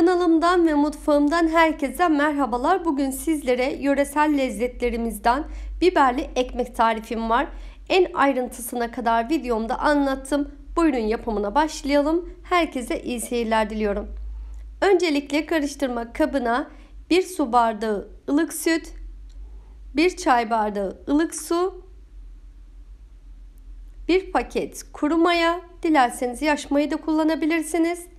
Kanalımdan ve mutfağımdan herkese merhabalar. Bugün sizlere yöresel lezzetlerimizden biberli ekmek tarifim var. En ayrıntısına kadar videomda anlattım. Buyurun yapımına başlayalım. Herkese iyi seyirler diliyorum. Öncelikle karıştırma kabına 1 su bardağı ılık süt, 1 çay bardağı ılık su, 1 paket kuru maya, dilerseniz yaş mayı da kullanabilirsiniz.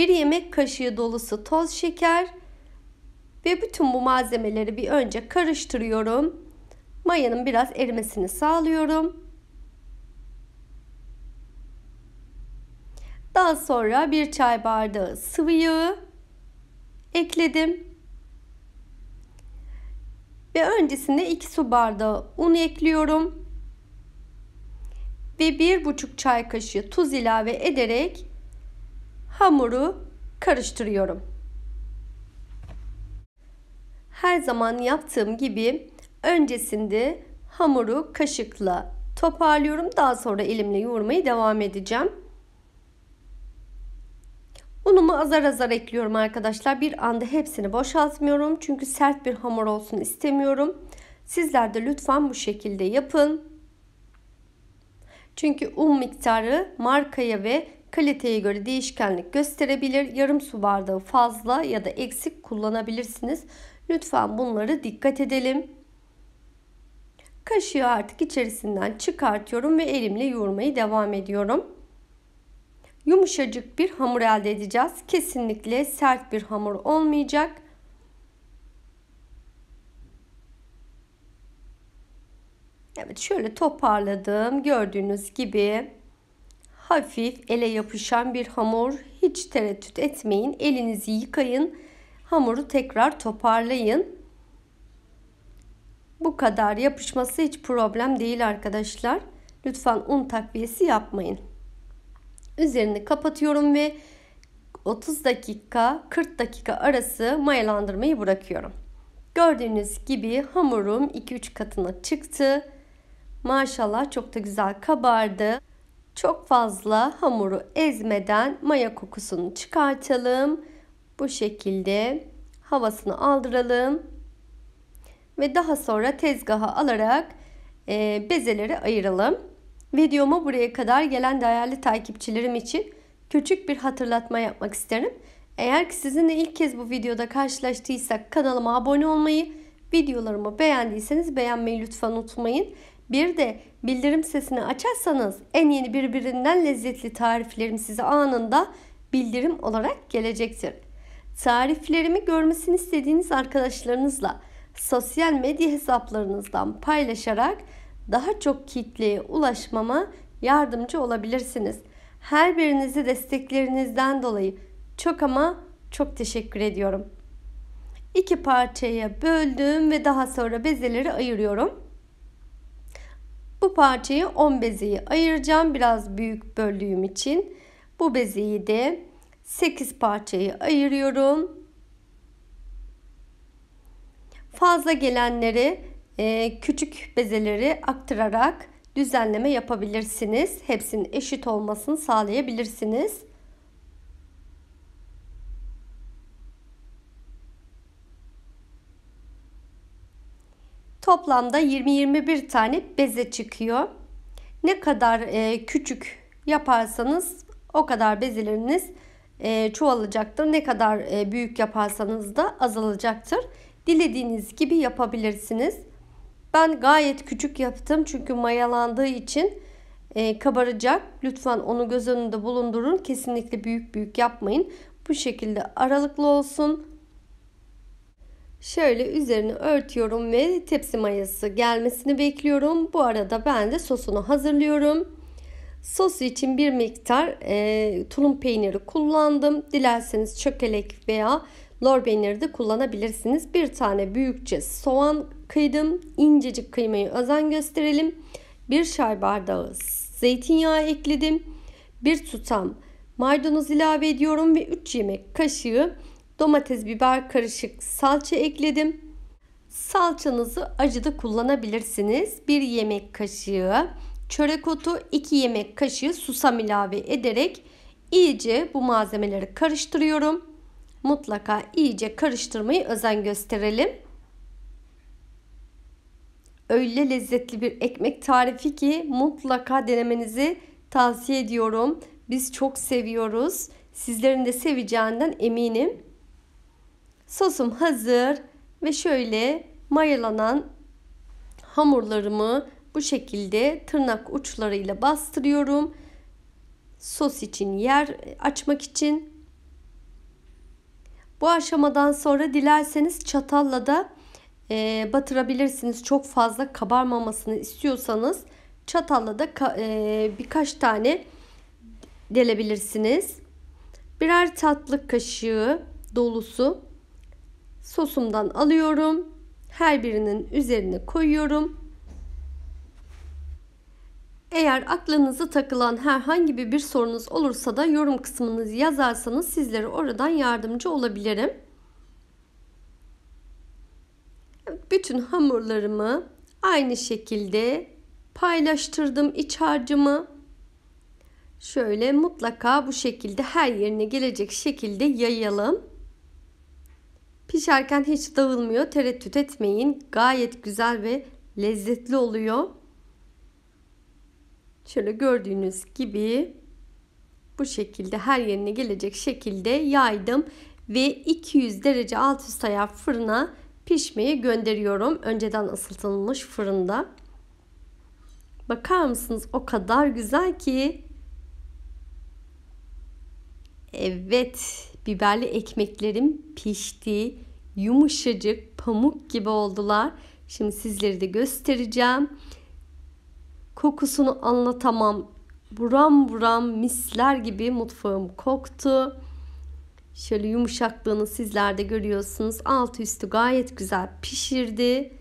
1 yemek kaşığı dolusu toz şeker ve bütün bu malzemeleri bir önce karıştırıyorum. Mayanın biraz erimesini sağlıyorum. Daha sonra bir çay bardağı sıvı yağı ekledim. Ve öncesinde 2 su bardağı un ekliyorum. Ve 1,5 çay kaşığı tuz ilave ederek hamuru karıştırıyorum. Her zaman yaptığım gibi öncesinde hamuru kaşıkla toparlıyorum. Daha sonra elimle yoğurmaya devam edeceğim. Unumu azar azar ekliyorum arkadaşlar. Bir anda hepsini boşaltmıyorum. Çünkü sert bir hamur olsun istemiyorum. Sizler de lütfen bu şekilde yapın. Çünkü un miktarı markaya ve Kaliteye göre değişkenlik gösterebilir. Yarım su bardağı fazla ya da eksik kullanabilirsiniz. Lütfen bunları dikkat edelim. Kaşığı artık içerisinden çıkartıyorum ve elimle yoğurmaya devam ediyorum. Yumuşacık bir hamur elde edeceğiz. Kesinlikle sert bir hamur olmayacak. Evet şöyle toparladım. Gördüğünüz gibi hafif ele yapışan bir hamur. Hiç tereddüt etmeyin. Elinizi yıkayın. Hamuru tekrar toparlayın. Bu kadar yapışması hiç problem değil arkadaşlar. Lütfen un takviyesi yapmayın. Üzerini kapatıyorum ve 30 dakika 40 dakika arası mayalandırmayı bırakıyorum. Gördüğünüz gibi hamurum 2-3 katına çıktı. Maşallah çok da güzel kabardı. Çok fazla hamuru ezmeden maya kokusunu çıkartalım. Bu şekilde havasını aldıralım. Ve daha sonra tezgaha alarak e, bezeleri ayıralım. Videoma buraya kadar gelen değerli takipçilerim için küçük bir hatırlatma yapmak isterim. Eğer ki sizinle ilk kez bu videoda karşılaştıysak kanalıma abone olmayı Videolarımı beğendiyseniz beğenmeyi lütfen unutmayın. Bir de bildirim sesini açarsanız en yeni birbirinden lezzetli tariflerim size anında bildirim olarak gelecektir. Tariflerimi görmesini istediğiniz arkadaşlarınızla sosyal medya hesaplarınızdan paylaşarak daha çok kitleye ulaşmama yardımcı olabilirsiniz. Her birinizi desteklerinizden dolayı çok ama çok teşekkür ediyorum iki parçaya böldüm ve daha sonra bezeleri ayırıyorum. Bu parçayı 10 bezeyi ayıracağım biraz büyük böldüğüm için. Bu bezeyi de 8 parçayı ayırıyorum. Fazla gelenleri e, küçük bezeleri aktırarak düzenleme yapabilirsiniz. Hepsinin eşit olmasını sağlayabilirsiniz. toplamda 20-21 tane beze çıkıyor. Ne kadar e, küçük yaparsanız o kadar bezeleriniz e, çoğalacaktır. Ne kadar e, büyük yaparsanız da azalacaktır. Dilediğiniz gibi yapabilirsiniz. Ben gayet küçük yaptım çünkü mayalandığı için e, kabaracak. Lütfen onu göz önünde bulundurun. Kesinlikle büyük büyük yapmayın. Bu şekilde aralıklı olsun. Şöyle üzerine örtüyorum ve tepsi mayası gelmesini bekliyorum. Bu arada ben de sosunu hazırlıyorum. Sosu için bir miktar e, tulum peyniri kullandım. Dilerseniz çökelek veya lor peyniri de kullanabilirsiniz. Bir tane büyükçe soğan kıydım. İncecik kıymayı özen gösterelim. Bir çay bardağı zeytinyağı ekledim. Bir tutam maydanoz ilave ediyorum ve 3 yemek kaşığı domates, biber karışık salça ekledim. Salçanızı acıda kullanabilirsiniz. 1 yemek kaşığı çörek otu, 2 yemek kaşığı susam ilave ederek iyice bu malzemeleri karıştırıyorum. Mutlaka iyice karıştırmayı özen gösterelim. Öyle lezzetli bir ekmek tarifi ki mutlaka denemenizi tavsiye ediyorum. Biz çok seviyoruz. Sizlerin de seveceğinden eminim. Sosum hazır ve şöyle mayalanan hamurlarımı bu şekilde tırnak uçlarıyla bastırıyorum. Sos için yer açmak için. Bu aşamadan sonra dilerseniz çatalla da e, batırabilirsiniz. Çok fazla kabarmamasını istiyorsanız çatalla da e, birkaç tane delebilirsiniz. Birer tatlı kaşığı dolusu sosumdan alıyorum. Her birinin üzerine koyuyorum. Eğer aklınızı takılan herhangi bir sorunuz olursa da yorum kısmınızı yazarsanız sizlere oradan yardımcı olabilirim. Bütün hamurlarımı aynı şekilde paylaştırdım iç harcımı. Şöyle mutlaka bu şekilde her yerine gelecek şekilde yayalım. Pişerken hiç dağılmıyor. Tereddüt etmeyin. Gayet güzel ve lezzetli oluyor. Şöyle gördüğünüz gibi bu şekilde her yerine gelecek şekilde yaydım ve 200 derece alt üst ayar fırına pişmeye gönderiyorum. Önceden ısıtılmış fırında. Bakar mısınız? O kadar güzel ki. Evet biberli ekmeklerim pişti. Yumuşacık, pamuk gibi oldular. Şimdi sizleri de göstereceğim. Kokusunu anlatamam. Buram buram misler gibi mutfağım koktu. Şöyle yumuşaklığını sizler de görüyorsunuz. Alt üstü gayet güzel pişirdi.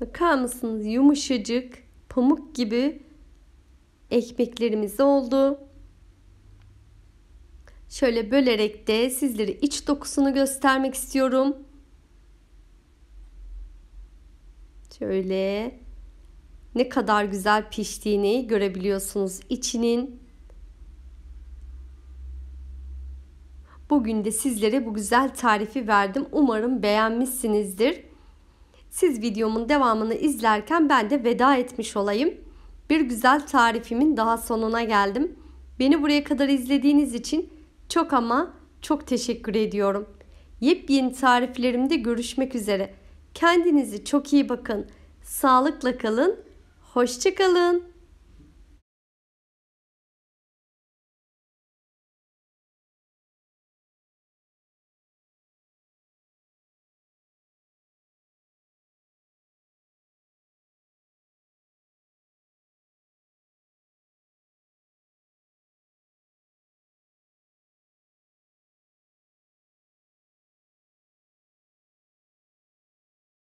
Bakar mısınız yumuşacık, pamuk gibi ekmeklerimiz oldu. Şöyle bölerek de sizlere iç dokusunu göstermek istiyorum. Şöyle ne kadar güzel piştiğini görebiliyorsunuz içinin. Bugün de sizlere bu güzel tarifi verdim. Umarım beğenmişsinizdir. Siz videomun devamını izlerken ben de veda etmiş olayım. Bir güzel tarifimin daha sonuna geldim. Beni buraya kadar izlediğiniz için çok ama çok teşekkür ediyorum. Yepyeni tariflerimde görüşmek üzere. Kendinizi çok iyi bakın. Sağlıkla kalın. Hoşçakalın.